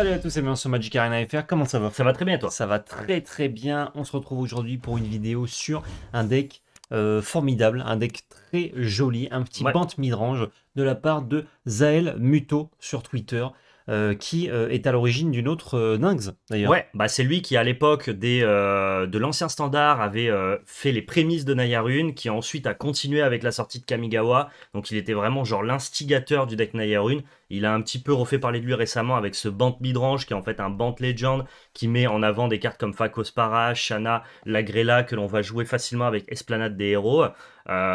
Salut à tous et bienvenue sur Magic Arena FR, comment ça va Ça va très bien toi Ça va très très bien, on se retrouve aujourd'hui pour une vidéo sur un deck euh, formidable, un deck très joli, un petit pente midrange de la part de Zael Muto sur Twitter. Euh, qui euh, est à l'origine d'une autre euh, Ninx d'ailleurs. Ouais, bah c'est lui qui à l'époque des de l'ancien standard avait fait les prémices de Nayarun, qui ensuite a continué avec la sortie de Kamigawa. Donc il était vraiment genre l'instigateur du deck Nayarune. Il a un petit peu refait parler de lui récemment avec ce Bant Midrange, qui est en fait un Bant Legend, qui met en avant des cartes comme Para, Shana, Lagrela, que l'on va jouer facilement avec Esplanade des Héros.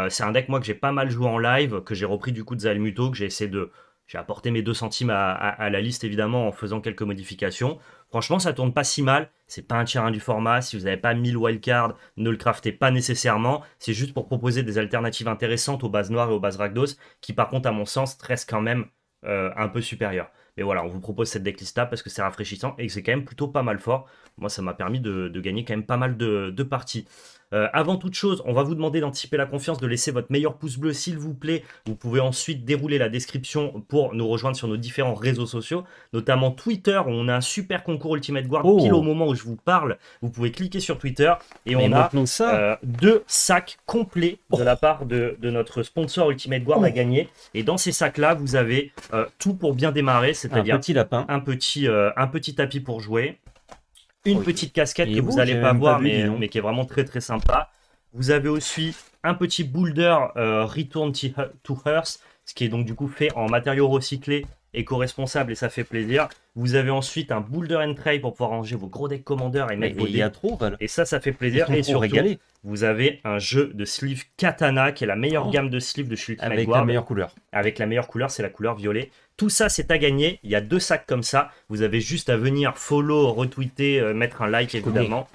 c'est un deck, moi, que j'ai pas mal joué en live, que j'ai repris du coup de Zalmuto, que j'ai essayé de j'ai apporté mes 2 centimes à, la liste, évidemment, en faisant quelques modifications. Franchement, ça tourne pas si mal. C'est pas un tier du format. Si vous n'avez pas 1000 wildcards, ne le craftez pas nécessairement. C'est juste pour proposer des alternatives intéressantes aux bases noires et aux bases Ragdos, qui par contre, à mon sens, restent quand même euh, un peu supérieures. Mais voilà, on vous propose cette decklist là parce que c'est rafraîchissant et que c'est quand même plutôt pas mal fort. Moi, ça m'a permis de, gagner quand même pas mal de, de parties. Euh, avant toute chose, on va vous demander d'anticiper la confiance, de laisser votre meilleur pouce bleu s'il vous plaît. Vous pouvez ensuite dérouler la description pour nous rejoindre sur nos différents réseaux sociaux, notamment Twitter où on a un super concours Ultimate Guard oh. pile au moment où je vous parle. Vous pouvez cliquer sur Twitter et on a euh, deux sacs complets de oh. la part de, notre sponsor Ultimate Guard à oh. gagner. Et dans ces sacs-là, vous avez euh, tout pour bien démarrer, c'est-à-dire un petit lapin, petit, un petit tapis pour jouer, une petite casquette que vous n'allez pas voir, mais, qui est vraiment très très sympa. Vous avez aussi un petit boulder euh, Return to Earth, ce qui est donc du coup fait en matériaux recyclés éco-responsable et ça fait plaisir. Vous avez ensuite un boulder and tray pour pouvoir ranger vos gros decks commandeurs et mettre vos decks. Et ça, ça fait plaisir. Et surtout, régaler. vous avez un jeu de sleeve Katana qui est la meilleure oh. gamme de sleeve de chez Avec la meilleure couleur. Avec la meilleure couleur, c'est la couleur violet. Tout ça, c'est à gagner. Il y a deux sacs comme ça. Vous avez juste à venir follow, retweeter, euh, mettre un like évidemment.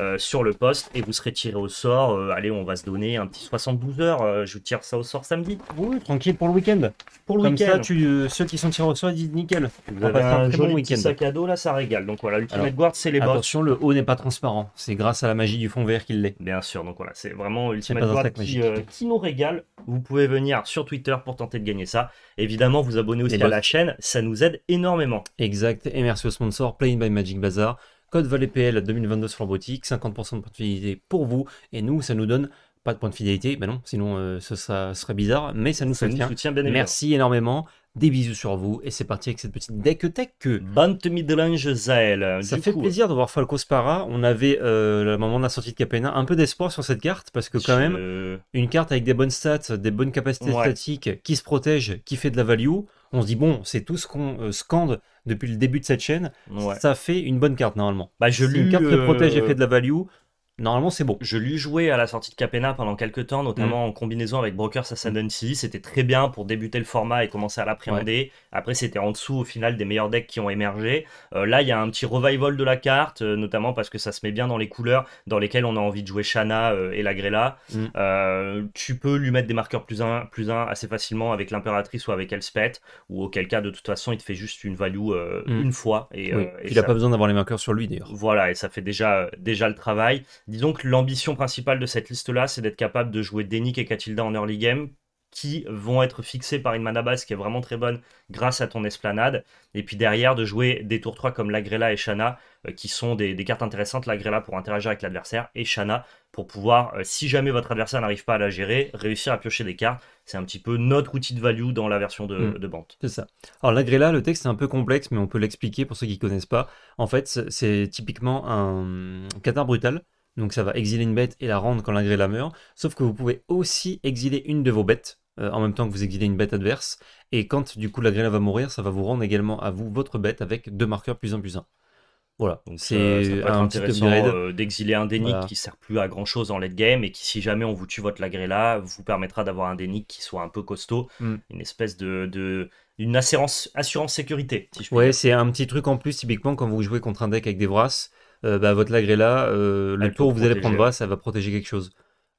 Euh, sur le poste et vous serez tiré au sort. Euh, allez, on va se donner un petit 72 heures. Euh, je vous tire ça au sort samedi. Oui, tranquille pour le week-end. Pour le week-end. ceux qui sont tirés au sort disent nickel. avez un, très bon week-end. sac à dos là, ça régale. Donc voilà, Ultimate Guard, c'est les Attention, le haut n'est pas transparent. C'est grâce à la magie du fond vert qu'il l'est. Bien sûr. Donc voilà, c'est vraiment Ultimate Guard qui, nous régale. Vous pouvez venir sur Twitter pour tenter de gagner ça. Évidemment, vous abonnez aussi à la chaîne. Ça nous aide énormément. Exact. Et merci au sponsor Playing by Magic Bazaar. Code PL 2022 sur la boutique, 50% de de fidélité pour vous. Et nous, ça nous donne pas de point de fidélité. mais non, sinon euh, ce ça, serait bizarre. Mais ça nous soutient. bien Merci énormément. Des bisous sur vous. Et c'est parti avec cette petite deck tech. Bante Zael. Ça fait plaisir de voir Falco Spara. On avait, euh, le moment de la sortie de Capena, un peu d'espoir sur cette carte. Parce que, quand même, une carte avec des bonnes stats, des bonnes capacités statiques, qui se protège, qui fait de la value. On se dit, bon, c'est tout ce qu'on euh, scande depuis le début de cette chaîne, ça fait une bonne carte normalement. Bah, je lis une carte qui protège et euh, fait de la value, Normalement, c'est bon. Je l'ai joué à la sortie de Capena pendant quelques temps, notamment mm. en combinaison avec Brokers mm. Ascendancy. city. C'était très bien pour débuter le format et commencer à l'appréhender. Après, c'était en dessous au final des meilleurs decks qui ont émergé. Euh, là, il y a un petit revival de la carte, euh, notamment parce que ça se met bien dans les couleurs dans lesquelles on a envie de jouer Shana euh, et la Grella. Mm. tu peux lui mettre des marqueurs plus 1 plus un assez facilement avec l'Impératrice ou avec Elspeth, ou auquel cas, de toute façon, il te fait juste une value une fois. Et, il n'a pas besoin d'avoir les marqueurs sur lui d'ailleurs. Voilà, et ça fait déjà, déjà le travail. Disons que l'ambition principale de cette liste-là, c'est d'être capable de jouer Denik et Katilda en early game, qui vont être fixés par une mana base qui est vraiment très bonne grâce à ton esplanade. Et puis derrière, de jouer des tours 3 comme Lagrela et Shana, euh, qui sont des, cartes intéressantes. Lagrela pour interagir avec l'adversaire et Shana pour pouvoir, euh, si jamais votre adversaire n'arrive pas à la gérer, réussir à piocher des cartes. C'est un petit peu notre outil de value dans la version de, mm. Bant. C'est ça. Alors Lagrela, le texte est un peu complexe, mais on peut l'expliquer pour ceux qui ne connaissent pas. En fait, c'est typiquement un catar brutal donc ça va exiler une bête et la rendre quand la meurt. Sauf que vous pouvez aussi exiler une de vos bêtes euh, en même temps que vous exilez une bête adverse. Et quand du coup la va mourir, ça va vous rendre également à vous votre bête avec deux marqueurs plus un plus un. Voilà. Donc c'est euh, un intéressant euh, d'exiler un dénique qui sert plus à grand chose en late game et qui, si jamais on vous tue votre là vous permettra d'avoir un dénique qui soit un peu costaud, hmm. une espèce de, une assurance, assurance sécurité. Si ouais, c'est un petit truc en plus typiquement quand vous jouez contre un deck avec des brasses. Euh, bah, votre Lagrela, euh, ah, le tour où vous allez prendre va, ça va protéger quelque chose.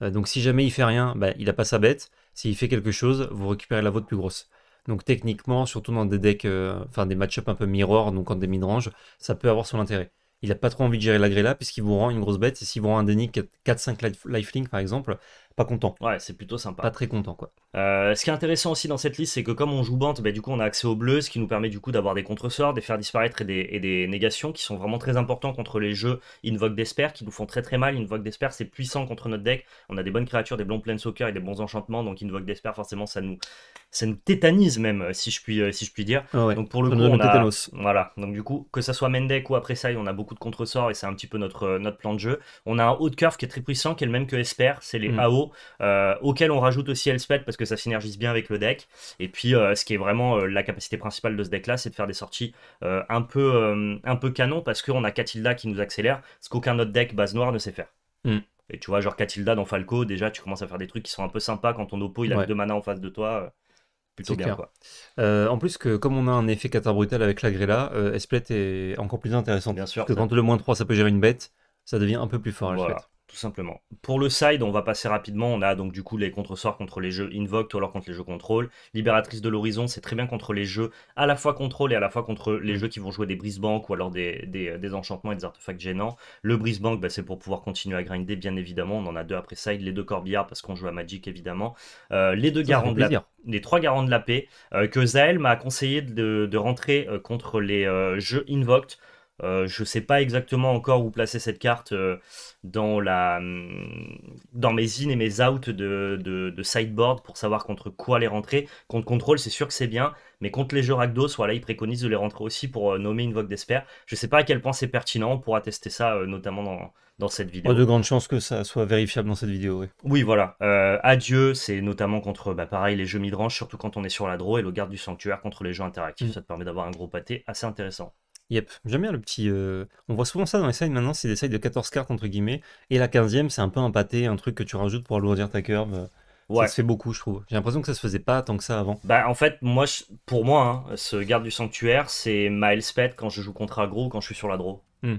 Euh, donc si jamais il fait rien, bah, il n'a pas sa bête. S'il fait quelque chose, vous récupérez la vôtre plus grosse. Donc techniquement, surtout dans des decks, enfin des match-up un peu mirror, donc en des range ça peut avoir son intérêt. Il n'a pas trop envie de gérer Lagrela puisqu'il vous rend une grosse bête. Et s'il vous rend un déni 4-5 lifelink par exemple, pas content. Ouais, c'est plutôt sympa. Pas très content, quoi. Euh, ce qui est intéressant aussi dans cette liste, c'est que comme on joue Bante, bah, du coup, on a accès au bleu, ce qui nous permet du coup d'avoir des contre-sorts des faire disparaître et des, négations qui sont vraiment très importants contre les jeux Invoke d'Esper qui nous font très très mal. Invoke d'Esper, c'est puissant contre notre deck. On a des bonnes créatures, des bons soccer et des bons enchantements, donc Invoke d'Esper, forcément, ça nous, ça nous tétanise même, euh, si je puis, euh, si je puis dire. Ah donc pour le coup, on a... Tétanos. Voilà. Donc du coup, que ça soit Mendek ou après ça, on a beaucoup de sorts et c'est un petit peu notre, notre plan de jeu. On a un haut de curve qui est très puissant, qui est le même que Esper, c'est les hmm. AO euh, auquel on rajoute aussi Elspeth parce que ça synergise bien avec le deck. Et puis, euh, ce qui est vraiment euh, la capacité principale de ce deck-là, c'est de faire des sorties un, peu, un peu canon parce qu'on a Catilda qui nous accélère, ce qu'aucun autre deck base noire ne sait faire. Mm. Et tu vois, genre Catilda dans Falco, déjà, tu commences à faire des trucs qui sont un peu sympas quand ton oppo, il a 2 deux en face de toi. Plutôt bien, Quoi. en plus, que comme on a un effet catar brutal avec la Grella, Elspeth est encore plus intéressant Bien sûr. Parce que quand le moins 3, ça peut gérer une bête, ça devient un peu plus fort simplement. Pour le side, on va passer rapidement. On a donc du coup les contre-sorts contre les jeux invoked ou alors contre les jeux contrôle. Libératrice de l'horizon, c'est très bien contre les jeux à la fois contrôle et à la fois contre les mm. jeux qui vont jouer des brise-banques ou alors des, des, enchantements et des artefacts gênants. Le brise bah, c'est pour pouvoir continuer à grinder, bien évidemment. On en a deux après side, les deux corbillards parce qu'on joue à Magic, évidemment. Euh, les deux garants de la les trois garants de la paix, euh, que Zael m'a conseillé de, rentrer euh, contre les jeux invoked. Euh, je ne sais pas exactement encore où placer cette carte euh, dans, mm, dans mes in et mes out de, sideboard pour savoir contre quoi les rentrer. Contre contrôle, c'est sûr que c'est bien, mais contre les jeux Ragdos, voilà, ils préconisent de les rentrer aussi pour euh, nommer une Vogue d'Esper. Je ne sais pas à quel point c'est pertinent, Pour attester ça notamment dans, cette vidéo. Pas oh, de grandes chances que ça soit vérifiable dans cette vidéo, oui. voilà. adieu, c'est notamment contre, bah, pareil, les jeux midrange, surtout quand on est sur la draw, et le garde du sanctuaire contre les jeux interactifs. Mm. Ça te permet d'avoir un gros pâté assez intéressant. Yep, j'aime bien le petit. Euh, on voit souvent ça dans les sides maintenant, c'est des sides de 14 cartes entre guillemets. Et la 15e, c'est un peu un pâté, un truc que tu rajoutes pour alourdir ta curve. Euh, ça se fait beaucoup, je trouve. J'ai l'impression que ça se faisait pas tant que ça avant. Bah, en fait, moi, pour moi, hein, ce garde du sanctuaire, c'est ma Elspeth quand je joue contre aggro quand je suis sur la draw. Hmm.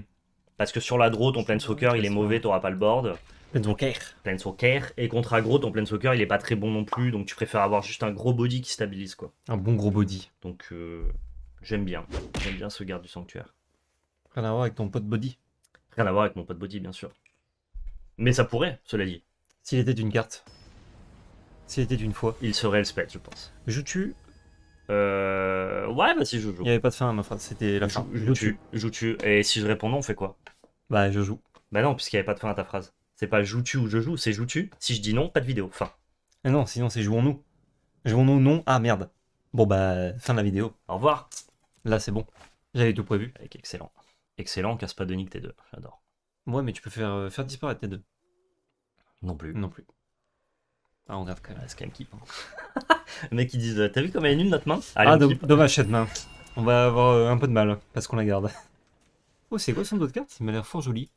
Parce que sur la draw, ton planeswalker, il est mauvais, t'auras pas le board. Planeswalker. Et contre aggro, ton planeswalker, il est pas très bon non plus. Donc tu préfères avoir juste un gros body qui stabilise, quoi. Un bon gros body. Donc, euh, J'aime bien. J'aime bien ce garde du sanctuaire. Rien à voir avec ton pote body. Rien à voir avec mon pote body, bien sûr. Mais ça pourrait, cela dit. S'il était d'une carte. S'il était d'une fois. Il serait le spell, je pense. Je tue. Euh, ouais, bah si je joue. Il n'y avait pas de fin à ma phrase, c'était la fin. Je, tue. Et si je réponds non, on fait quoi Bah je joue. Bah non, puisqu'il n'y avait pas de fin à ta phrase. C'est pas joue tu ou je joue, c'est joue tu. Si je dis non, pas de vidéo. Fin. et ah non, sinon c'est jouons-nous. Jouons-nous non. Ah merde. Bon bah, fin de la vidéo. Au revoir. Là, c'est bon. J'avais tout prévu. Avec excellent. Excellent, casse pas de nique T2. J'adore. Ouais, mais tu peux faire, euh, faire disparaître T2. Non plus. Non plus. Ah, on regarde quand même. Ah, c'est quand même keep. Hein. Le mec, ils disent T'as vu comme elle est nulle notre main Ah, dommage cette main. On va avoir euh, un peu de mal parce qu'on la garde. oh, c'est quoi son autre carte Il m'a l'air fort joli.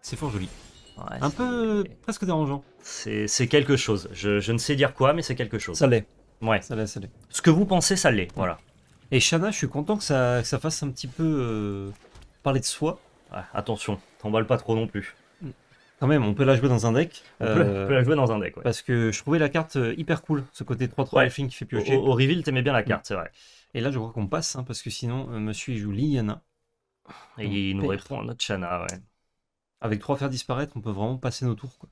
C'est fort joli. un peu presque dérangeant. C'est quelque chose. Je, ne sais dire quoi, mais c'est quelque chose. Ça l'est. Ouais. Ça l'est, ça l'est. Ce que vous pensez, ça l'est. Voilà. Et Shana, je suis content que ça, fasse un petit peu euh, parler de soi. Ouais, ah, attention, t'emballe pas trop non plus. Mm. Quand même, on peut la jouer dans un deck. Euh, on, peut, la, jouer dans un deck, ouais. Parce que je trouvais la carte euh, hyper cool, ce côté 3-3 ouais. qui fait piocher. Au, reveal, t'aimais bien la carte, c'est vrai. Mm. Et là, je crois qu'on passe, hein, parce que sinon, monsieur, il joue Et il nous répond à notre Shana, ouais. Avec 3 faire disparaître, on peut vraiment passer nos tours, quoi.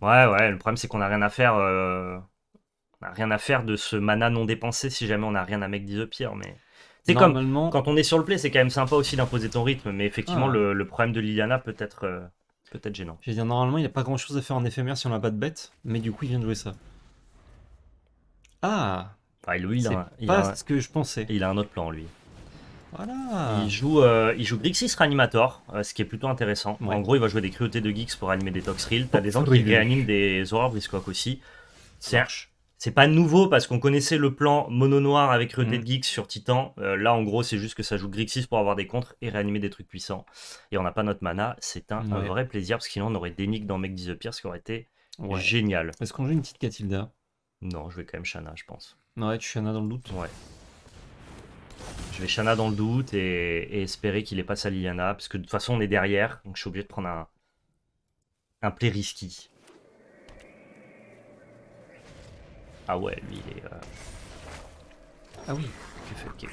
Ouais, ouais, le problème, c'est qu'on a rien à faire on n'a rien à faire de ce mana non dépensé si jamais on n'a rien à mec de Mais c'est comme quand on est sur le play, c'est quand même sympa aussi d'imposer ton rythme. Mais effectivement, ah. le, problème de Liliana peut être, euh, peut être gênant. Je veux dire, normalement, il n'y a pas grand chose à faire en éphémère si on n'a pas de bête. Mais du coup, il vient de jouer ça. Ah ah, il pas ce que je pensais. Il a un autre plan, lui. Voilà. Il joue, euh, il joue Grixis Reanimator, euh, ce qui est plutôt intéressant. En gros, il va jouer des cruautés de Geeks pour animer des Toxril. T'as oh, des gens qui réaniment des horreurs Briscock aussi. Serge, c'est pas nouveau parce qu'on connaissait le plan mono noir avec Red mm. Geeks sur Titan. Euh, là, en gros, c'est juste que ça joue Grixis pour avoir des contres et réanimer des trucs puissants. Et on n'a pas notre mana. C'est un, vrai plaisir parce qu'il en aurait des nicks dans Make Disappear, ce qui aurait été génial. Est-ce qu'on joue une petite Catilda Non, je vais quand même Shana, je pense. Ouais, tu Shana dans le doute Ouais. Je vais Shana dans le doute et, espérer qu'il ait pas sa Liliana parce que de toute façon, on est derrière. Donc, je suis obligé de prendre un, un play risky. Ah ouais, lui, il est... Euh, ah oui.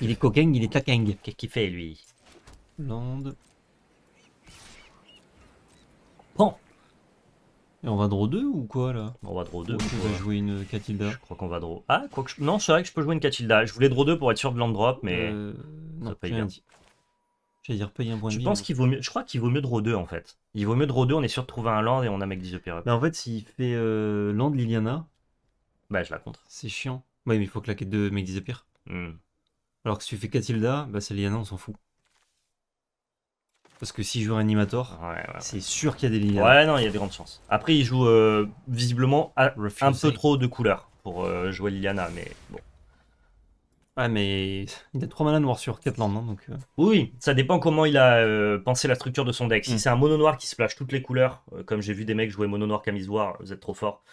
Il est coquin, il est taquing. Qu'est-ce qu'il fait, lui Land. Bon. Et on va draw 2 ou quoi, là On va draw 2. jouer une Je crois qu'on va draw... Ah, quoi que je... Non, c'est vrai que je peux jouer une Catilda. Je voulais draw 2 pour être sûr de land drop, mais... Euh, ça paye bien. Dit. J'allais dire payer un point je Pense qu'il vaut mieux, je crois qu'il vaut mieux draw 2 en fait. Il vaut mieux draw 2, on est sûr de trouver un land et on a mec 10 e Mais en fait, s'il fait euh, land Liliana, bah, je la contre. C'est chiant. Ouais, mais il faut claquer deux de disappear. Mm. Alors que si tu fais Katilda, bah, c'est Liana, on s'en fout. Parce que si joue Animator, c'est sûr qu'il y a des Liliana. Ouais, non, il y a des grandes chances. Après, il joue euh, visiblement un peu trop de couleurs pour euh, jouer Liliana, mais bon. Ah, mais il a 3 manas noirs sur 4 landes, hein, donc... Euh. Oui, ça dépend comment il a euh, pensé la structure de son deck. Si mm. c'est un mono noir qui splash toutes les couleurs, euh, comme j'ai vu des mecs jouer mono noir camisoire, vous êtes trop fort.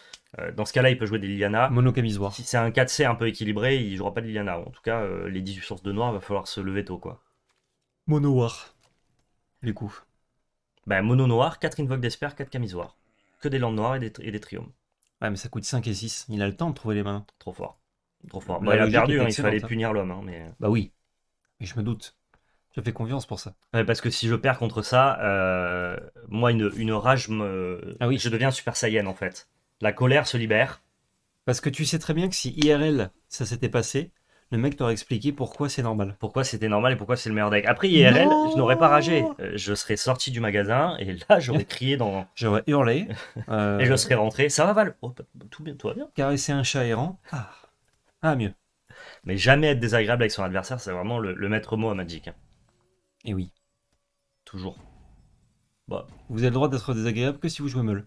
dans ce cas-là, il peut jouer des Liliana. Mono camisoire. Si c'est un 4C un peu équilibré, il jouera pas de Liliana. En tout cas, les 18 sources de noir, va falloir se lever tôt, quoi. Mono noir, Les coups. Bah, mono noir, 4 invoque d'esper, 4 camisoires. Que des landes noires et des, et triomes. Ouais, mais ça coûte 5 et 6. Il a le temps de trouver les mains. Trop fort. Trop fort. Bah, il a perdu, hein, il fallait hein. punir l'homme. Hein, mais... Euh. Bah oui, mais je me doute. Je fais confiance pour ça. parce que si je perds contre ça, euh, moi, une, rage me. Ah oui. Je deviens super saiyan en fait. La colère se libère. Parce que tu sais très bien que si IRL, ça s'était passé, le mec t'aurait expliqué pourquoi c'est normal. Pourquoi c'était normal et pourquoi c'est le meilleur deck. Après IRL, je n'aurais pas ragé. Euh, je serais sorti du magasin et là j'aurais crié dans. J'aurais hurlé. et je serais rentré. Ça va Val oh, bah, tout bien, tout va bien. Caresser un chat errant. Ah. Ah, mieux. Mais jamais être désagréable avec son adversaire, c'est vraiment le, maître mot à Magic. Eh Et oui. Toujours. Bah, vous avez le droit d'être désagréable que si vous jouez meule.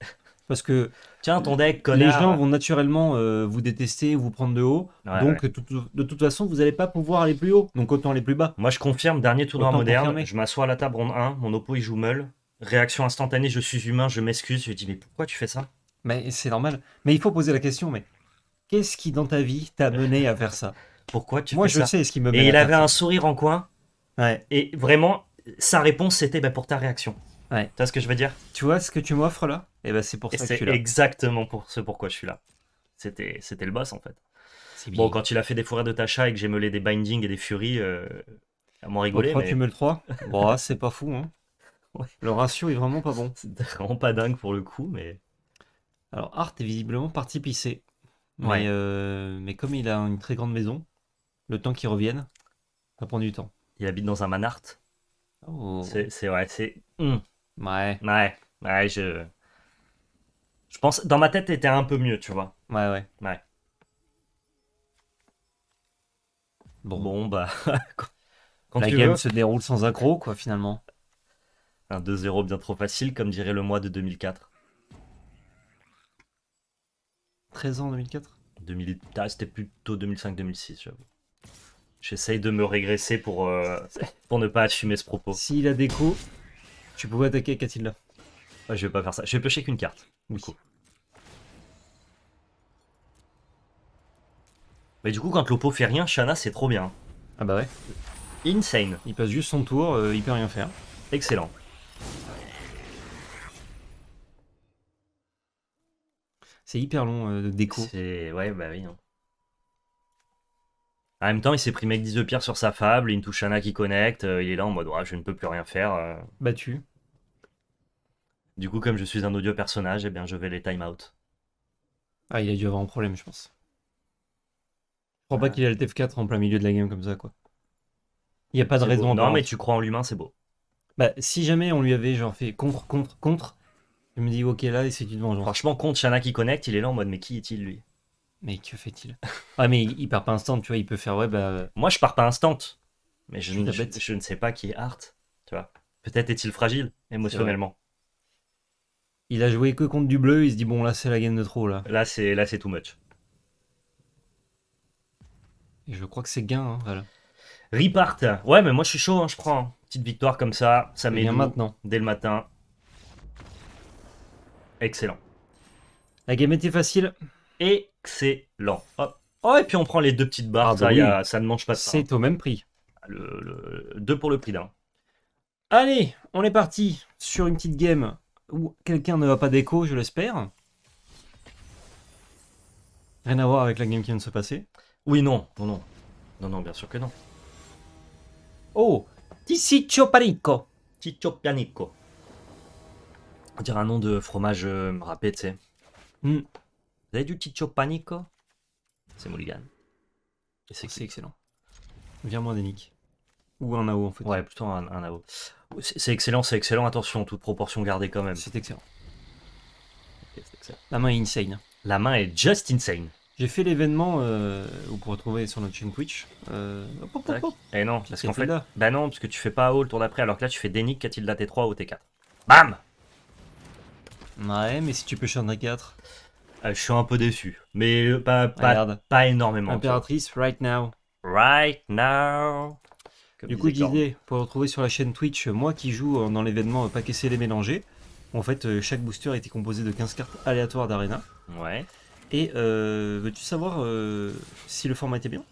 Parce que Tiens, ton deck, les gens vont naturellement euh, vous détester, vous prendre de haut. donc de toute façon, vous n'allez pas pouvoir aller plus haut. Donc autant aller plus bas. Moi, je confirme, dernier tournoi moderne, je m'assois à la table ronde 1, mon oppo il joue meule. Réaction instantanée, je suis humain, je m'excuse, je lui dis mais pourquoi tu fais ça Mais c'est normal. Mais il faut poser la question. Mais Qu'est-ce qui, dans ta vie, t'a mené à faire ça Pourquoi tu Moi, je sais ce qui me mène Et il avait un sourire en coin. Ouais. Et vraiment, sa réponse, c'était bah, pour ta réaction. Ouais. Tu vois ce que je veux dire Tu vois ce que tu m'offres là Et eh ben c'est pour ça que je suis là. exactement pour ce pourquoi je suis là. C'était, c'était le boss en fait. C'est Bon, quand il a fait des fourrures de Tacha et que j'ai meulé des bindings et des furies, euh, à moins rigoler. Pourquoi tu me le 3 Bon, c'est pas fou. Hein. Le ratio est vraiment pas bon. c'est vraiment pas dingue pour le coup, mais Alors, Art est visiblement parti pisser. Euh, mais, comme il a une très grande maison, le temps qu'il revienne, ça prend du temps. Il habite dans un manart. Oh. C'est ouais, c'est. Hmm. Ouais. Ouais, je. Je pense. Dans ma tête, était un peu mieux, tu vois. Ouais, ouais. Ouais. Bon, bon bah. quand, La game se déroule sans accro, quoi, finalement. Un 2-0 bien trop facile, comme dirait le mois de 2004. 13 ans 2004 ah, c'était plutôt 2005-2006, j'avoue. J'essaye de me régresser pour, euh, pour ne pas assumer ce propos. S'il a des coups, tu pouvais attaquer Katilda. Ah, je vais pas faire ça. Je vais pêcher qu'une carte, du coup. Mais du coup, quand Lopo fait rien, Shana, c'est trop bien. Ah bah ouais. Insane. Il passe juste son tour, euh, il peut rien faire. Excellent. C'est hyper long euh, déco. C'est... Ouais, bah oui. En même temps, il s'est pris mec 10 de pierre sur sa fable, une touche Anna qui connecte, euh, il est là en mode je ne peux plus rien faire. Euh. Battu. Du coup, comme je suis un audio personnage, eh bien je vais les time out. Ah, il a dû avoir un problème, je pense. Je crois pas ah. qu'il a le TF4 en plein milieu de la game comme ça, quoi. Il n'y a pas de raison. Non, mais tu crois en l'humain, c'est beau. Bah, si jamais on lui avait genre fait contre, contre, contre, je me dis, ok, là, c'est une vengeance. Franchement, contre Shana qui connecte, il est là en mode, mais qui est-il lui Mais que fait-il Ah, mais il, part pas instant, tu vois, il peut faire, ouais, bah. Euh. Moi, je pars pas instant, mais je, ne sais pas qui est Art, tu vois. Peut-être est-il fragile émotionnellement. Il a joué que contre du bleu, il se dit, bon, là, c'est la game de trop, là. Là, c'est, là, c'est too much. Et je crois que c'est gain, hein, voilà. Repart Ouais, mais moi, je suis chaud, hein, je prends. Hein. petite victoire comme ça, ça met maintenant. Dès le matin. Excellent. La game était facile. Excellent. Oh, et puis on prend les deux petites barres, ah, bah ça, ne mange pas ça. C'est au même prix. Le, deux pour le prix d'un. Allez, on est parti sur une petite game où quelqu'un ne va pas déco, je l'espère. Rien à voir avec la game qui vient de se passer. Oui, non, non, non. Non, non, bien sûr que non. Oh, Ciccio Panico. Ciccio Panico. Dire un nom de fromage euh, râpé, tu sais. Hmm. Vous avez du Chicho Panico C'est Mulligan. c'est excellent. Viens moins d'énique. Ou un AO en fait. Ouais, plutôt un, AO. C'est excellent, c'est excellent. Attention, toute proportion gardée quand même. C'est excellent. La main est insane. La main est just insane. J'ai fait l'événement, euh, vous pourrez trouver sur notre chaîne Twitch. Euh, hop, hop, Et eh non, parce qu'en fait, là. bah non, parce que tu fais pas AO le tour d'après, alors que là tu fais Denik, date T3 ou T4. Bam Ouais, mais si tu peux chanter 4. Euh, je suis un peu déçu. Mais euh, pas, pas, énormément. Impératrice, right now. Right now. du coup, l'idée pour retrouver sur la chaîne Twitch, moi qui joue euh, dans l'événement Pas caisser les Mélangés, En fait, chaque booster était composé de 15 cartes aléatoires d'arena. Ouais. Et veux-tu savoir si le format était bien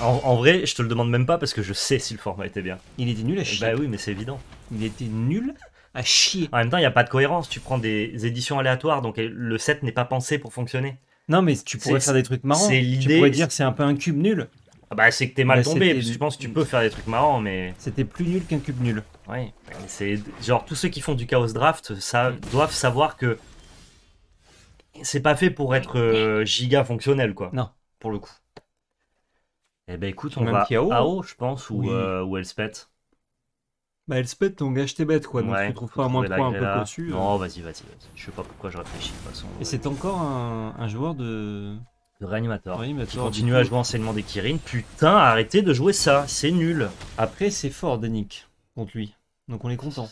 en, en, vrai, je te le demande même pas parce que je sais si le format était bien. Il était nul à bah chier. Bah oui, mais c'est évident. Il était nul ah chier. En même temps, il n'y a pas de cohérence. Tu prends des éditions aléatoires, donc le set n'est pas pensé pour fonctionner. Non, mais tu pourrais faire des trucs marrants. Tu pourrais dire que c'est un peu un cube nul. Ah bah, c'est que t'es mal bah, tombé, je pense que tu peux faire des trucs marrants, mais. C'était plus nul qu'un cube nul. Oui, c'est. Genre, tous ceux qui font du Chaos Draft ça, doivent savoir que. C'est pas fait pour être euh, giga fonctionnel, quoi. Non. Pour le coup. Et eh ben écoute, on va hein. à je pense, ou, oui. Euh, bah, elle se pète, gage quoi. Donc, tu trouves pas un moins 3 un peu conçu. Non, euh. vas-y, vas-y, vas-y. Je sais pas pourquoi je réfléchis de toute façon. Et c'est encore un, joueur de. De réanimateur. Qui continue à jouer enseignement des Kirin. Putain, arrêtez de jouer ça, c'est nul. Après, c'est fort, Denik, contre lui. Donc, on est content.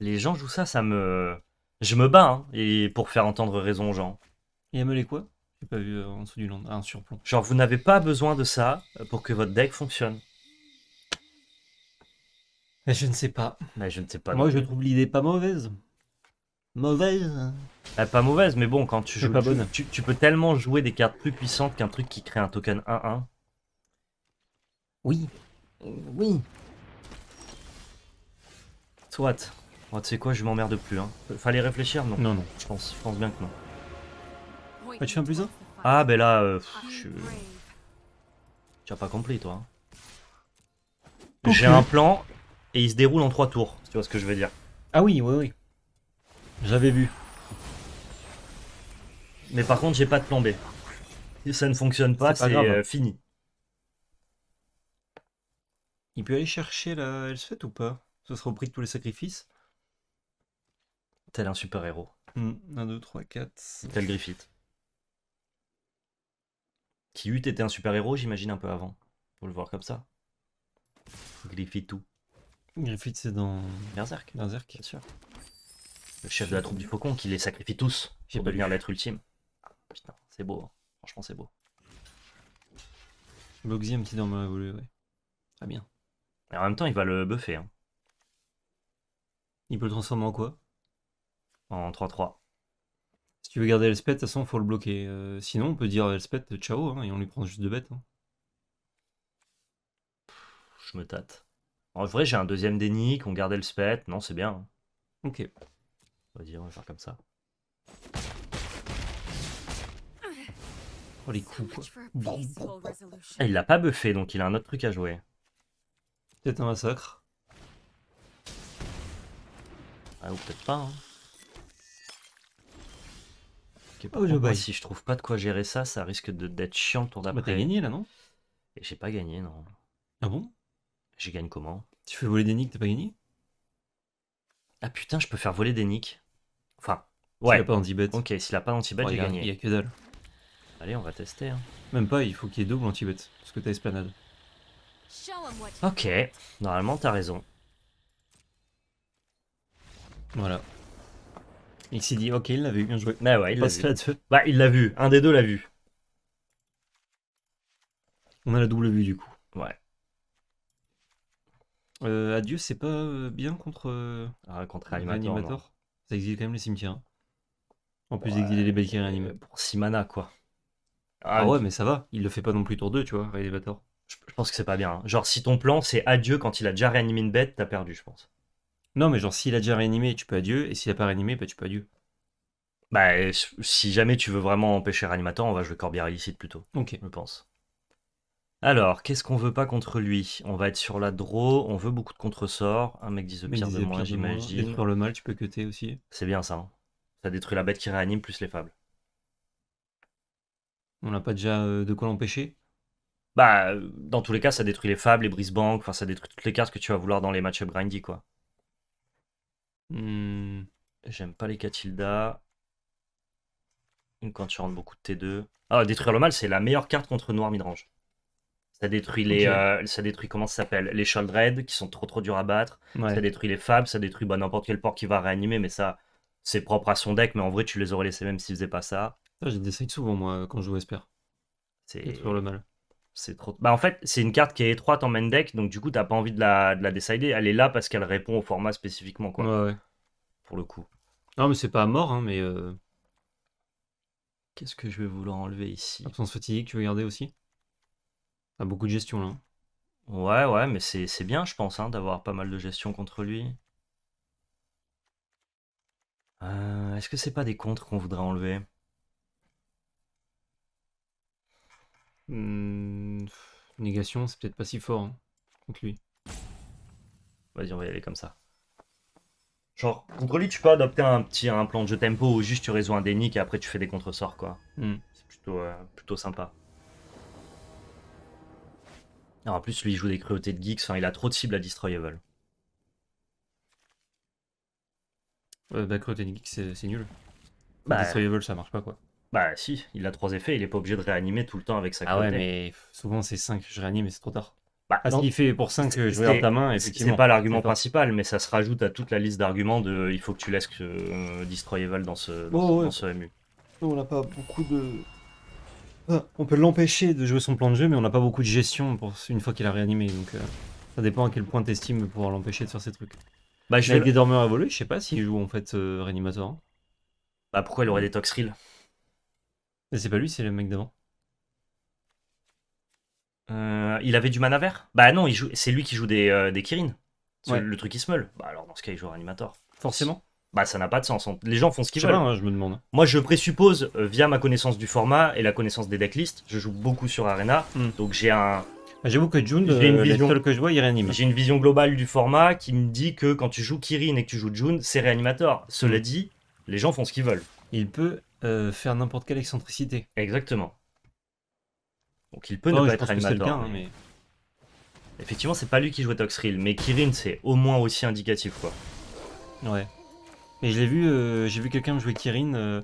Les gens jouent ça, ça me. Je me bats, hein, et pour faire entendre raison aux gens. Et elle me les quoi J'ai pas vu euh, en dessous du land. un surplomb. Genre, vous n'avez pas besoin de ça euh, pour que votre deck fonctionne. Mais Je ne sais pas. Mais je ne sais pas. Moi, je trouve l'idée pas mauvaise. Mauvaise ah, Pas mauvaise, mais bon, quand tu joues. Tu, peux tellement jouer des cartes plus puissantes qu'un truc qui crée un token 1-1. Oui. Oui. Soit. Oh, tu sais quoi, je m'emmerde plus. Hein. Fallait réfléchir Non, non. non. Je, pense, bien que non. Ah, tu fais un plus 1 Ah, ben là. Euh, ah, tu as pas compris, toi. Hein. J'ai un plan et il se déroule en trois tours, tu vois ce que je veux dire. Ah oui, oui, oui. J'avais vu. Mais par contre, j'ai pas de plan B. Si ça ne fonctionne pas, c'est euh, fini. Il peut aller chercher la fait ou pas Ce sera au prix de tous les sacrifices Tel un super-héros. 1, 2, 3, 4. Tel Griffith. Qui eût été un super-héros, j'imagine, un peu avant. Pour le voir comme ça. Griffith tout. Griffith, c'est dans. Berserk. Berserk. Bien sûr. Le chef de la troupe du faucon qui les sacrifie tous pour devenir l'être ultime. Putain, c'est beau. Hein. Franchement, c'est beau. Bloxy un petit dormeur évolué, ouais. Très bien. Et en même temps, il va le buffer. Hein. Il peut le transformer en quoi En 3-3. Si tu veux garder Elspeth, de toute façon, faut le bloquer. Euh, sinon, on peut dire Elspeth, ciao, hein, et on lui prend juste deux bêtes. Je me tâte. En vrai, j'ai un deuxième déni, qu'on gardait le spet. Non, c'est bien. Hein. Ok. Vas-y, on va faire comme ça. Oh, les coups, ah, il l'a pas buffé, donc il a un autre truc à jouer. C'est un massacre. Ah, ou peut-être pas. Hein. Oh, si je trouve pas de quoi gérer ça, ça risque de- d'être chiant le tour Bah, t'as gagné là, non Et j'ai pas gagné, non. Ah bon j'ai gagne comment Tu fais voler des nicks, t'as pas gagné Ah putain, je peux faire voler des nicks. Enfin, ouais. S'il a pas d'anti-bet. Ok, oh, s'il a pas anti bet j'ai gagné. Il y a que dalle. Allez, on va tester. Hein. Même pas, il faut qu'il y ait double anti-bet. Parce que t'as esplanade. Ok, normalement t'as raison. Voilà. Il s'est dit, ok, il l'a vu, bien joué. Bah ouais, il l'a vu. Bah, il l'a vu, un des deux l'a vu. On a la double vue du coup. Euh, adieu, c'est pas euh, bien contre euh, ah, contre Animator. Ça exile quand même les cimetières. Hein. En plus d'exiler les bêtes qui réaniment. pour 6 mana, quoi. Ah, ah ouais, mais ça va. Il le fait pas non plus tour 2, tu vois, Réanimator je, pense que c'est pas bien. Hein. Genre, si ton plan, c'est adieu quand il a déjà réanimé une bête, t'as perdu, je pense. Non, mais genre, s'il a déjà réanimé, tu peux Adieu. Et s'il a pas réanimé, bah, tu peux Adieu. Bah, si jamais tu veux vraiment empêcher Animator, on va jouer Corbière Illicite plutôt, Ok. je pense. Alors, qu'est-ce qu'on veut pas contre lui? On va être sur la draw, on veut beaucoup de contresorts, un mec dit de de j'imagine. Détruire le mal, tu peux cutter aussi. C'est bien ça. Hein. Ça détruit la bête qui réanime plus les fables. On n'a pas déjà euh, de quoi l'empêcher. Bah, euh, dans tous les cas, ça détruit les fables, les brise-banques, enfin, ça détruit toutes les cartes que tu vas vouloir dans les matchs grindy, quoi. Hmm. J'aime pas les Catilda. Quand tu rentres beaucoup de T2. Ah, détruire le mal, c'est la meilleure carte contre Noir Midrange. Ça détruit les, euh, ça détruit comment ça s'appelle, les qui sont trop trop durs à battre. Ça détruit les Fabs, ça détruit bah, n'importe quel port qui va réanimer, mais ça, c'est propre à son deck. Mais en vrai, tu les aurais laissés même s'ils faisaient pas ça. Ah, j'ai des souvent moi quand je joue Esper. C'est toujours le mal. C'est trop. Bah en fait, c'est une carte qui est étroite en main deck, donc du coup, t'as pas envie de la, de décider. Elle est là parce qu'elle répond au format spécifiquement, quoi. Ouais, Pour le coup. Non, mais c'est pas à mort, hein, mais. Euh, qu'est-ce que je vais vouloir enlever ici Absence fatigue, tu veux garder aussi pas beaucoup de gestion là. Hein. Ouais, ouais, mais c'est bien, je pense, hein, d'avoir pas mal de gestion contre lui. Euh, est-ce que c'est pas des contres qu'on voudrait enlever hmm, Négation, c'est peut-être pas si fort hein, contre lui. Vas-y, on va y aller comme ça. Genre, contre lui, tu peux adopter un petit un plan de jeu tempo où juste tu résous un déni et après tu fais des contresorts, quoi. Hmm. C'est plutôt, euh, plutôt sympa en plus, lui, il joue des cruautés de geeks. Enfin, il a trop de cibles à Destroyable. Euh, bah, cruauté de geeks, c'est nul. Bah, Destroyable, ça marche pas, quoi. Bah, si, il a trois effets. Il est pas obligé de réanimer tout le temps avec sa cruauté. Ah ouais, mais souvent, c'est 5 je réanime et c'est trop tard. Bah, Parce qu'il fait pour 5 que je regarde ta main, C'est pas l'argument principal, mais ça se rajoute à toute la liste d'arguments de il faut que tu laisses euh, Destroyable dans ce, dans, oh, dans ce MU. On n'a pas beaucoup de, ah, on peut l'empêcher de jouer son plan de jeu, mais on n'a pas beaucoup de gestion une fois qu'il a réanimé. Donc euh, ça dépend à quel point t'estimes pouvoir l'empêcher de faire ses trucs. Bah, je vais avec des dormeurs évolués, je sais pas s'il joue en fait euh, Réanimator. Hein. Bah, pourquoi il aurait des toxril Mais c'est pas lui, c'est le mec devant. Euh, il avait du mana vert Bah non, il joue... c'est lui qui joue des, des Kirin. Le truc qui se meule. Bah alors dans ce cas, il joue Réanimator. Forcément bah ça n'a pas de sens. Les gens font ce qu'ils veulent. Hein, je me demande. Moi, je présuppose euh, via ma connaissance du format et la connaissance des decklists, je joue beaucoup sur Arena, hmm. donc j'ai un. Bah, j'avoue que June, une euh, vision... que je vois, il réanime. J'ai une vision globale du format qui me dit que quand tu joues Kirin et que tu joues June, c'est réanimateur. Cela hmm. dit, les gens font ce qu'ils veulent. Il peut euh, faire n'importe quelle excentricité. Exactement. Donc il peut ne oh, pas être réanimateur. Hein, Effectivement, c'est pas lui qui jouait Toxril, mais Kirin, c'est au moins aussi indicatif, quoi. Ouais. Mais je l'ai vu, euh, j'ai vu quelqu'un jouer Kirin euh,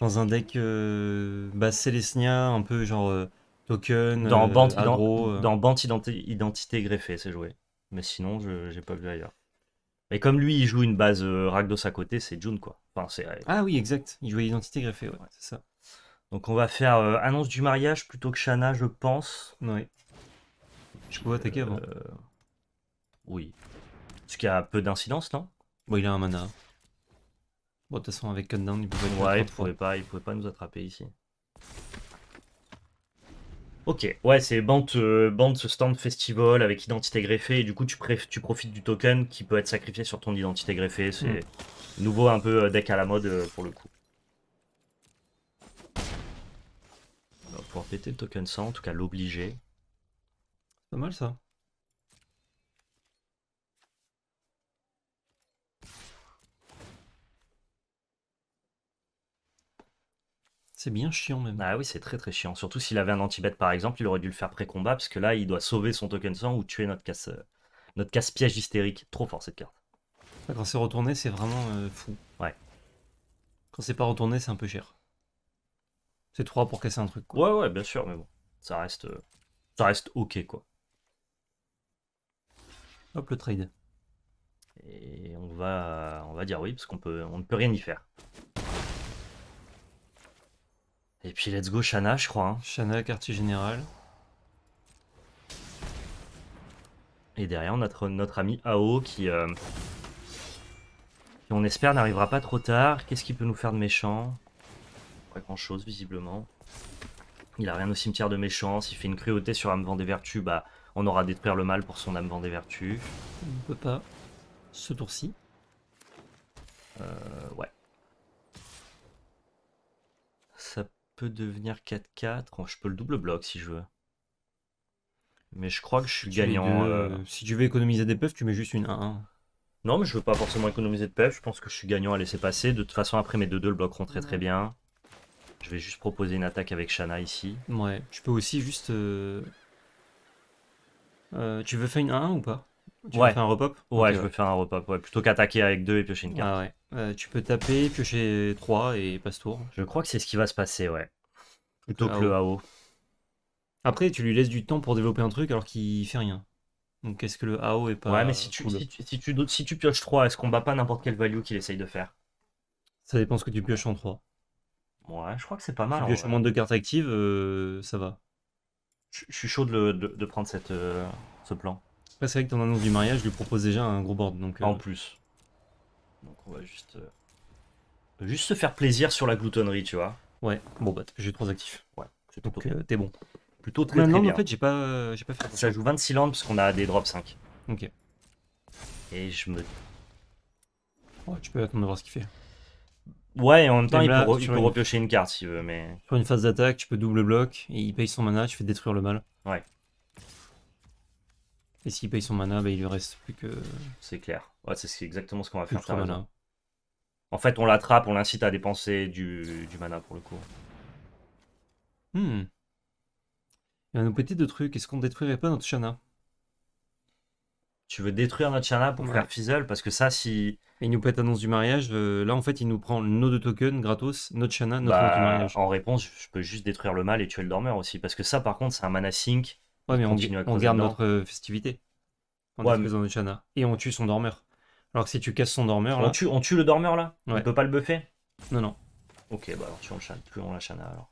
dans un deck euh, base Célestia, un peu genre token, dans bande, dans, Identité greffée, c'est joué. Mais sinon, je n'ai pas vu ailleurs. Et comme lui, il joue une base Ragdos à côté, c'est June quoi. ah oui, exact. Il jouait Identité greffée, ouais, c'est ça. Donc on va faire annonce du mariage plutôt que Shanna, je pense. Oui. Je peux attaquer avant. Oui. Ce qui a peu d'incidence, non Bon, il a un mana. Bon, de toute façon, avec Cun'down ils pouvaient Ouais, pouvaient, pas, il pouvait pas nous attraper ici. Ok, ouais, c'est bande euh, bande Stand Festival avec identité greffée, et du coup, tu, tu profites du token qui peut être sacrifié sur ton identité greffée. C'est hmm. nouveau un peu euh, deck à la mode euh, pour le coup. On va pouvoir péter le token 100, en tout cas l'obliger. C'est pas mal ça. C'est bien chiant même. Ah oui, c'est très très chiant. Surtout s'il avait un anti-bet par exemple, il aurait dû le faire pré-combat parce que là, il doit sauver son token 100 ou tuer notre casse, euh, notre casse piège hystérique. Trop fort cette carte. Ah, quand c'est retourné, c'est vraiment euh, fou. Ouais. Quand c'est pas retourné, c'est un peu cher. C'est 3 pour casser un truc. Quoi. Ouais, ouais, bien sûr, mais bon. Ça reste, euh, ça reste ok quoi. Hop, le trade. Et on va, on va dire oui parce qu'on peut, on ne peut rien y faire. Et puis let's go Shanna, je crois. Hein. quartier général. Et derrière, notre, notre ami Ao euh, qui, on espère, n'arrivera pas trop tard. Qu'est-ce qu'il peut nous faire de méchant Pas grand-chose, visiblement. Il a rien au cimetière de méchant. S'il fait une cruauté sur âme vent des vertus, bah, on aura détruire le mal pour son âme vent des vertus. On peut pas ce tour-ci. Euh, ouais. devenir 4-4. quand je peux le double bloc si je veux. Mais je crois que je suis gagnant. Euh, euh, si tu veux économiser des puffs, tu mets juste une 1-1. Non, mais je veux pas forcément économiser de puffs. Je pense que je suis gagnant à laisser passer. De toute façon, après mes 2-2 le bloqueront très très bien. Je vais juste proposer une attaque avec Shanna ici. Ouais, tu peux aussi juste. Euh, tu veux faire une 1-1 ou pas tu euh, veux faire un repop Ouais, je veux faire un repop. Plutôt qu'attaquer avec deux et piocher une carte. Ah euh, tu peux taper, piocher 3 et passe tour. Je crois que c'est ce qui va se passer, ouais. Plutôt que le AO. Après, tu lui laisses du temps pour développer un truc alors qu'il fait rien. Donc est-ce que le AO est pas. Ouais, mais si tu, tu, si, pioches 3, est-ce qu'on bat pas n'importe quelle value qu'il essaye de faire Ça dépend ce que tu pioches en 3. Ouais, je crois que c'est pas mal. Si tu pioches moins de cartes actives, euh, ça va. Je, suis chaud de, prendre cette, ce plan. Après, bah, c'est vrai que dans du mariage, je lui propose déjà un gros board. Donc, euh, En plus. Donc on va juste... Euh, juste se faire plaisir sur la gloutonnerie, tu vois. Ouais, bon bah j'ai trois actifs. Ouais, c'est Donc euh, t'es bon. Plutôt très, très en fait, j'ai pas, j'ai pas fait Ça joue 26 landes parce qu'on a des drops 5. Ok. Et je me... Ouais, tu peux attendre de voir ce qu'il fait. Ouais, en même temps, il, peut, repiocher une carte s'il veut, mais... prends une phase d'attaque, tu peux double bloc, et il paye son mana, tu fais détruire le mal. Ouais. Et s'il paye son mana, bah, il lui reste plus que. C'est clair. Ouais, c'est exactement ce qu'on va faire. En fait, on l'attrape, on l'incite à dépenser du, mana pour le coup. Il va nous péter trucs. Est-ce qu'on détruirait pas notre Shana Tu veux détruire notre Shana pour faire Fizzle Parce que ça, si. il nous pète annonce du mariage. Euh, là, en fait, il nous prend nos deux tokens gratos, notre Shana, notre bah, annonce du mariage. En réponse, je peux juste détruire le mal et tuer le dormeur aussi. Parce que ça, par contre, c'est un mana sync on, garde notre euh, festivité en ouais, de Chana. Et on tue son dormeur. Alors que si tu casses son dormeur. On, tue, le dormeur là ouais. On peut pas le buffer Non, non. Ok, bah alors tuons, le tuons la Chana alors.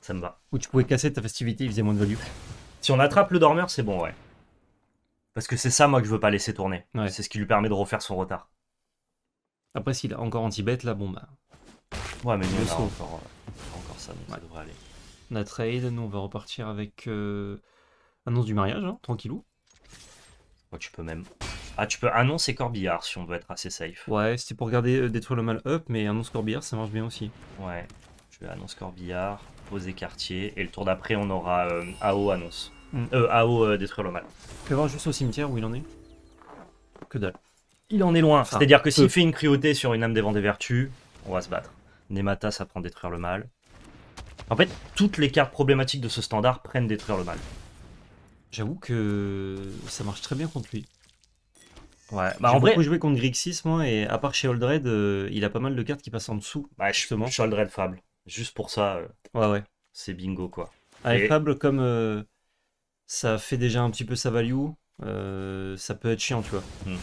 Ça me va. Ou tu pouvais casser ta festivité, il faisait moins de value. Si on attrape le dormeur, c'est bon, ouais. Parce que c'est ça, moi, que je veux pas laisser tourner. C'est ce qui lui permet de refaire son retard. Après, s'il a encore anti-bête, là, bon, bah. Ouais, mais il est encore, euh, encore ça, donc ça devrait aller la trade, nous on va repartir avec euh, annonce du mariage, hein, tranquillou. tu peux même. Ah, tu peux annoncer Corbillard si on veut être assez safe. Ouais, c'était pour garder euh, détruire le mal up, mais annonce Corbillard ça marche bien aussi. Ouais, je vais annoncer Corbillard, poser quartier, et le tour d'après on aura euh, AO annonce. Mm. Euh, AO détruire le mal. Tu peux voir juste au cimetière où il en est Que dalle. Il en est loin, c'est-à-dire que s'il fait une cruauté sur une âme des vents des vertus, on va se battre. Nemata ça prend détruire le mal. En fait, toutes les cartes problématiques de ce standard prennent détruire le mal. J'avoue que ça marche très bien contre lui. Ouais, bah en vrai. J'ai joué contre Grixis, moi, et à part chez Oldred, euh, il a pas mal de cartes qui passent en dessous. Bah, justement. Chez Oldred Fable. Juste pour ça. Euh, ouais, ouais. C'est bingo, quoi. Avec ah, Fable, comme euh, ça fait déjà un petit peu sa value, ça peut être chiant, tu vois. Hmm.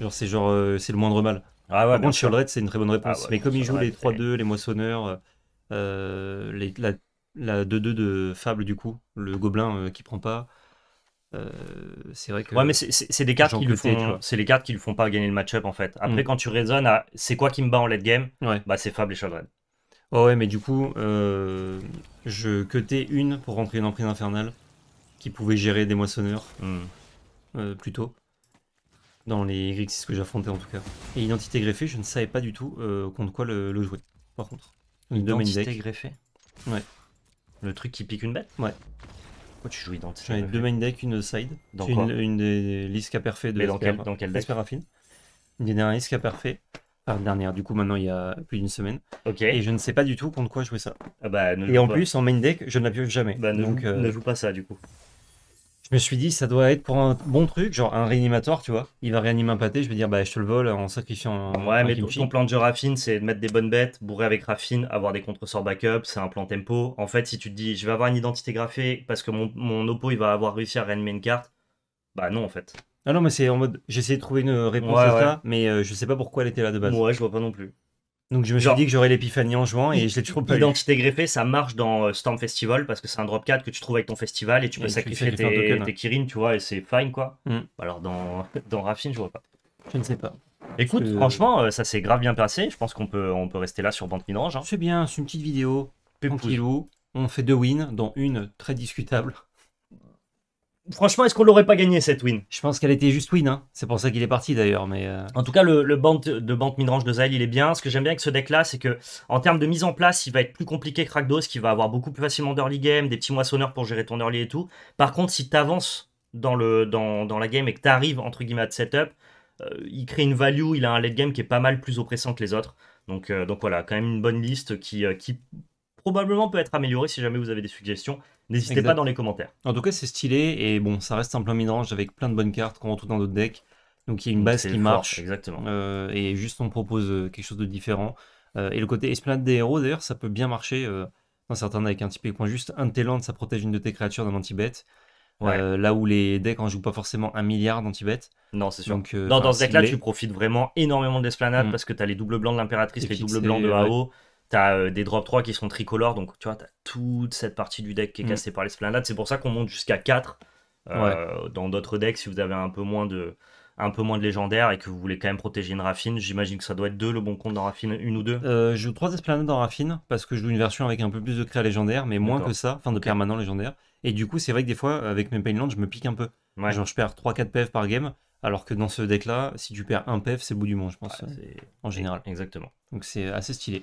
Genre, c'est genre, c'est le moindre mal. Ah ouais, Par contre, chez Oldred, c'est une très bonne réponse. Ah mais comme il joue les 3-2, les moissonneurs euh, les, la, 2-2 de Fable, du coup, le gobelin euh, qui prend pas. Euh, c'est vrai que. Ouais, mais c'est des cartes qui le font. C'est les cartes qui lui font pas gagner le match-up en fait. Après, mm. quand tu raisonnes à c'est quoi qui me bat en late game, bah c'est Fable et Shadred. Oh ouais, mais du coup, je cutais une pour rentrer une emprise infernale qui pouvait gérer des moissonneurs mm. plutôt. Dans les Y6 que j'affrontais en tout cas. Et identité greffée, je ne savais pas du tout contre quoi le jouer. Par contre. Une identité deck. greffée Ouais. Le truc qui pique une bête Ouais. Pourquoi tu joues identité J'en deux main deck, une side. Dans quoi une, une, des listes parfait de Mais dans, quel, dans quel Une des dernières listes parfait. par dernière, du coup, maintenant il y a plus d'une semaine. Ok. Et je ne sais pas du tout contre quoi jouer ça. Ah bah, Et en plus, en main deck, je bah, ne pioche jamais. Donc, euh, ne joue pas ça, du coup. Je me suis dit, ça doit être pour un bon truc, genre un réanimateur, tu vois. Il va réanimer un pâté, je vais dire, bah, je te le vole en sacrifiant. Un, ouais, mais ton plan de jeu Raffine, c'est de mettre des bonnes bêtes, bourrer avec Raffine, avoir des sorts backup, c'est un plan tempo. En fait, si tu te dis, je vais avoir une identité graphée parce que mon, oppo, il va avoir réussi à réanimer une carte, bah non, en fait. Ah non, mais c'est en mode, essayé de trouver une réponse à ça, mais euh, je sais pas pourquoi elle était là de base. Ouais, je vois pas non plus. Donc je me suis dit que j'aurais l'épiphanie en juin et je l'ai toujours pas Identité greffée, ça marche dans euh, Storm Festival parce que c'est un drop 4 que tu trouves avec ton festival et tu peux sacrifier tes, tes Kirin, tu vois, et c'est fine quoi. Mm. Alors dans, dans je vois pas. Je ne sais pas. Écoute, franchement, euh, ça s'est grave bien passé. Je pense qu'on peut, on peut rester là sur Bande Midrange. Hein. C'est bien, c'est une petite vidéo. On fait deux wins, dont une très discutable. Franchement, est-ce qu'on l'aurait pas gagné cette win Je pense qu'elle était juste win. Hein. C'est pour ça qu'il est parti d'ailleurs. Mais euh. En tout cas, le, le de bande midrange de Zael, il est bien. Ce que j'aime bien avec ce deck-là, c'est que en termes de mise en place, il va être plus compliqué que Rakdos, qui va avoir beaucoup plus facilement d'early game, des petits moissonneurs pour gérer ton early et tout. Par contre, si tu avances dans, le, dans, la game et que tu arrives entre guillemets à setup, euh, il crée une value, il a un late game qui est pas mal plus oppressant que les autres. Donc, euh, donc voilà, quand même une bonne liste qui, qui probablement peut être amélioré si jamais vous avez des suggestions. N'hésitez pas dans les commentaires. En tout cas, c'est stylé et bon, ça reste un plein range avec plein de bonnes cartes qu'on retrouve dans d'autres decks. Donc il y a une base qui marche. exactement. Euh, et juste on propose euh, quelque chose de différent. Euh, et le côté esplanade des héros, d'ailleurs, ça peut bien marcher dans certains decks. Un hein. type point juste un talent, ça protège une de tes créatures d'un anti-bête. là où les decks en jouent pas forcément un milliard d'anti-bêtes. Non, c'est sûr. Donc, dans ce deck-là, tu profites vraiment énormément de mm. parce que t'as les doubles blancs de l'impératrice, les, les doubles blancs de AO. T'as euh, des drop 3 qui sont tricolores, donc tu vois, t'as toute cette partie du deck qui est mm. cassée par l'esplanade. C'est pour ça qu'on monte jusqu'à 4 euh, dans d'autres decks si vous avez un peu moins de un peu moins de légendaire et que vous voulez quand même protéger une raffine, j'imagine que ça doit être deux le bon compte dans raffine, une ou deux. Euh, je joue trois esplanades dans raffine parce que je joue une version avec un peu plus de créa légendaire, mais moins que ça, enfin de permanent légendaire. Et du coup, c'est vrai que des fois, avec mes Painland, je me pique un peu. Genre, je perds 3-4 PF par game, alors que dans ce deck là, si tu perds un PF, c'est bout du monde, je pense, ah, en général. Exactement. Donc, c'est assez stylé.